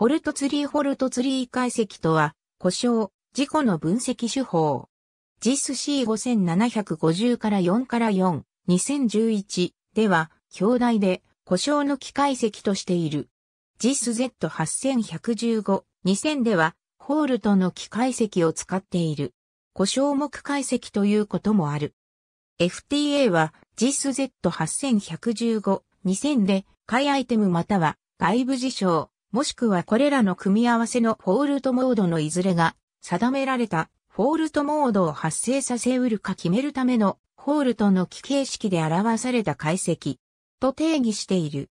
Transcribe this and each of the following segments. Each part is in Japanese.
ホルトツリーホルトツリー解析とは、故障、事故の分析手法。JIS C5750 から4から4、2011では、表題で故障の機解析としている。JIS Z8115、2000では、ホールトの機解析を使っている。故障目解析ということもある。FTA は JIS Z8115、2000で、買いアイテムまたは外部事象、もしくはこれらの組み合わせのフォールトモードのいずれが定められたフォールトモードを発生させうるか決めるためのフォールトの規形式で表された解析と定義している。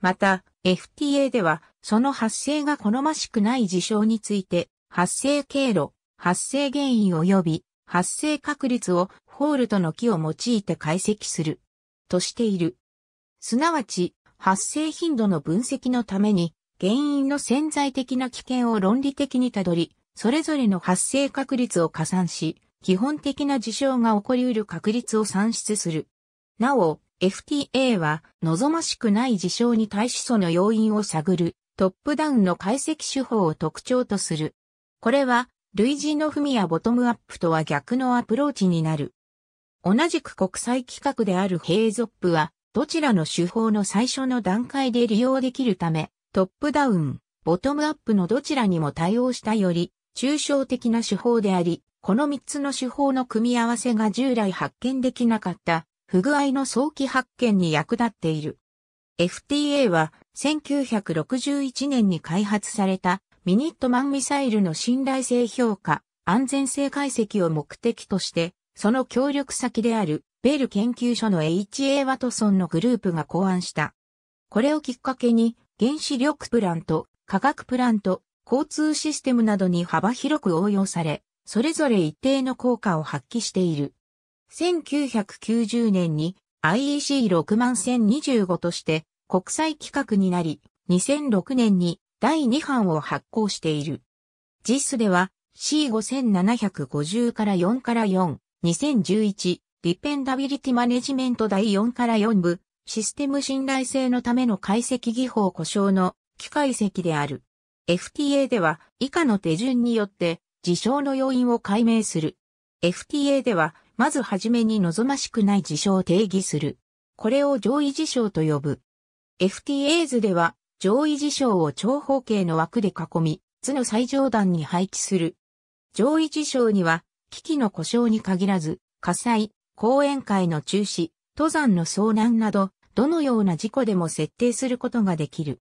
また FTA ではその発生が好ましくない事象について発生経路、発生原因及び発生確率をフォールトの木を用いて解析するとしている。すなわち発生頻度の分析のために原因の潜在的な危険を論理的にたどり、それぞれの発生確率を加算し、基本的な事象が起こり得る確率を算出する。なお、FTA は望ましくない事象に対しその要因を探るトップダウンの解析手法を特徴とする。これは類似の文やボトムアップとは逆のアプローチになる。同じく国際規格であるヘイゾップはどちらの手法の最初の段階で利用できるため、トップダウン、ボトムアップのどちらにも対応したより、抽象的な手法であり、この3つの手法の組み合わせが従来発見できなかった不具合の早期発見に役立っている。FTA は1961年に開発されたミニットマンミサイルの信頼性評価、安全性解析を目的として、その協力先であるベル研究所の HA ワトソンのグループが考案した。これをきっかけに原子力プラント、化学プラント、交通システムなどに幅広く応用され、それぞれ一定の効果を発揮している。1990年に IEC61025 として国際規格になり、2006年に第2版を発行している。JIS では C5750 から4から4、2011、ディペンダビリティマネジメント第4から4部、システム信頼性のための解析技法故障の機解析である。FTA では以下の手順によって事象の要因を解明する。FTA ではまずはじめに望ましくない事象を定義する。これを上位事象と呼ぶ。FTA 図では上位事象を長方形の枠で囲み、図の最上段に配置する。上位事象には機器の故障に限らず火災、講演会の中止、登山の遭難などどのような事故でも設定することができる。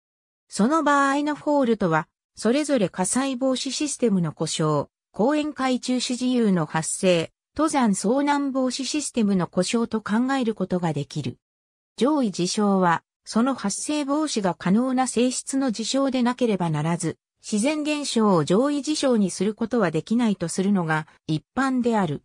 その場合のフォールとは、それぞれ火災防止システムの故障、公園会中止自由の発生、登山遭難防止システムの故障と考えることができる。上位事象は、その発生防止が可能な性質の事象でなければならず、自然現象を上位事象にすることはできないとするのが一般である。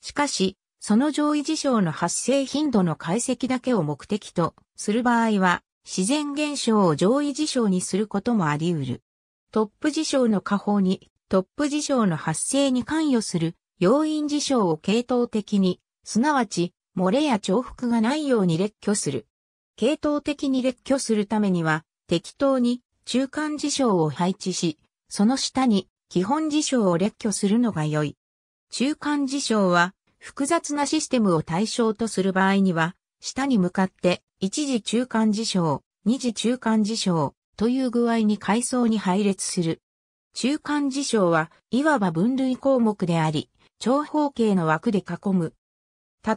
しかし、その上位事象の発生頻度の解析だけを目的とする場合は、自然現象を上位事象にすることもあり得る。トップ事象の下方に、トップ事象の発生に関与する要因事象を系統的に、すなわち、漏れや重複がないように列挙する。系統的に列挙するためには、適当に中間事象を配置し、その下に基本事象を列挙するのが良い。中間事象は複雑なシステムを対象とする場合には、下に向かって一次中間事象、二次中間事象という具合に階層に配列する。中間事象はいわば分類項目であり、長方形の枠で囲む。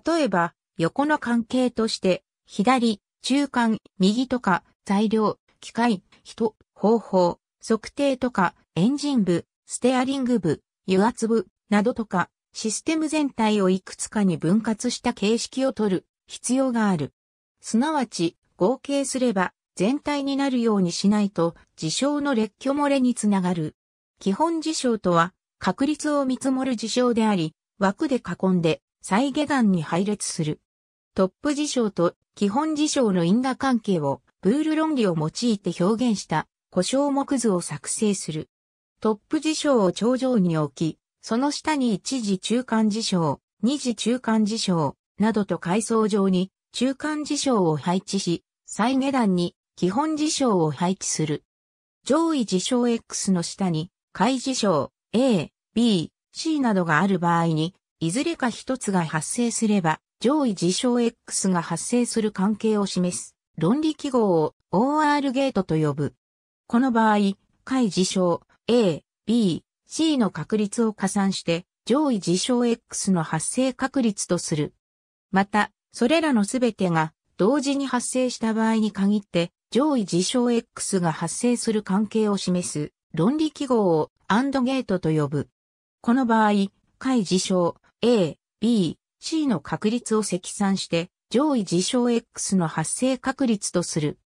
例えば、横の関係として、左、中間、右とか、材料、機械、人、方法、測定とか、エンジン部、ステアリング部、油圧部、などとか、システム全体をいくつかに分割した形式を取る必要がある。すなわち、合計すれば全体になるようにしないと事象の列挙漏れにつながる。基本事象とは確率を見積もる事象であり、枠で囲んで再下段に配列する。トップ事象と基本事象の因果関係をブール論理を用いて表現した故障目図を作成する。トップ事象を頂上に置き、その下に一時中間事象、二次中間事象、などと階層上に中間事象を配置し、再下段に基本事象を配置する。上位事象 X の下に、解事象 A、B、C などがある場合に、いずれか一つが発生すれば、上位事象 X が発生する関係を示す論理記号を OR ゲートと呼ぶ。この場合、解事象 A、B、C の確率を加算して、上位事象 X の発生確率とする。また、それらのすべてが同時に発生した場合に限って、上位事象 X が発生する関係を示す論理記号をアンドゲートと呼ぶ。この場合、解事象 A、B、C の確率を積算して、上位事象 X の発生確率とする。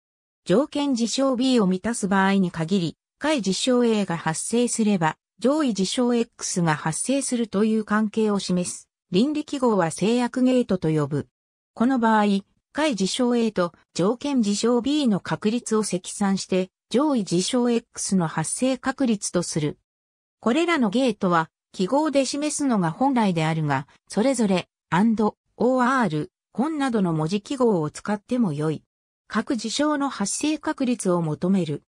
条件事象 B を満たす場合に限り、解事象 A が発生すれば、上位事象 X が発生するという関係を示す倫理記号は制約ゲートと呼ぶ。この場合、下位事象 A と条件事象 B の確率を積算して上位事象 X の発生確率とする。これらのゲートは記号で示すのが本来であるが、それぞれ and, or, con などの文字記号を使っても良い。各事象の発生確率を求める。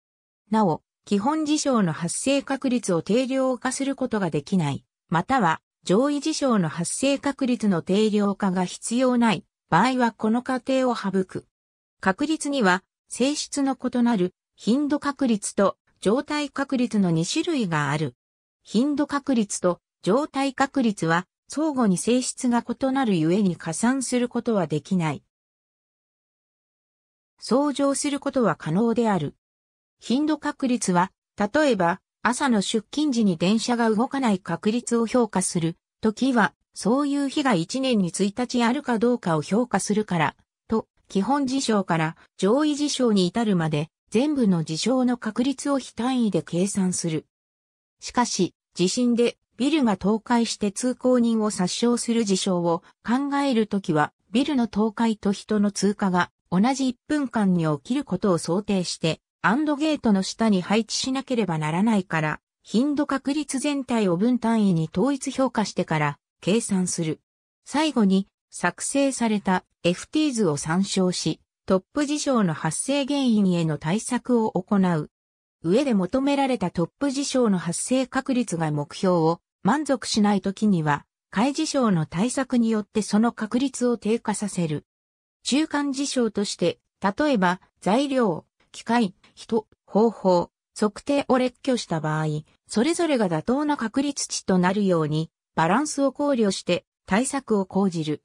なお、基本事象の発生確率を定量化することができない、または上位事象の発生確率の定量化が必要ない場合はこの過程を省く。確率には性質の異なる頻度確率と状態確率の2種類がある。頻度確率と状態確率は相互に性質が異なるゆえに加算することはできない。相乗することは可能である。頻度確率は、例えば、朝の出勤時に電車が動かない確率を評価する、時は、そういう日が1年に1日あるかどうかを評価するから、と、基本事象から上位事象に至るまで、全部の事象の確率を非単位で計算する。しかし、地震でビルが倒壊して通行人を殺傷する事象を考えるときは、ビルの倒壊と人の通過が同じ1分間に起きることを想定して、アンドゲートの下に配置しなければならないから、頻度確率全体を分単位に統一評価してから計算する。最後に作成された FT 図を参照し、トップ事象の発生原因への対策を行う。上で求められたトップ事象の発生確率が目標を満足しないときには、開事象の対策によってその確率を低下させる。中間事象として、例えば材料、機械、人、方法、測定を列挙した場合、それぞれが妥当な確率値となるように、バランスを考慮して対策を講じる。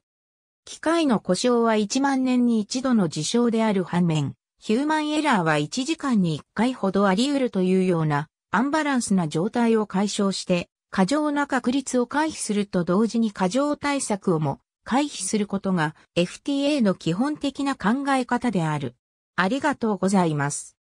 機械の故障は1万年に一度の事象である反面、ヒューマンエラーは1時間に1回ほどあり得るというようなアンバランスな状態を解消して、過剰な確率を回避すると同時に過剰対策をも回避することが FTA の基本的な考え方である。ありがとうございます。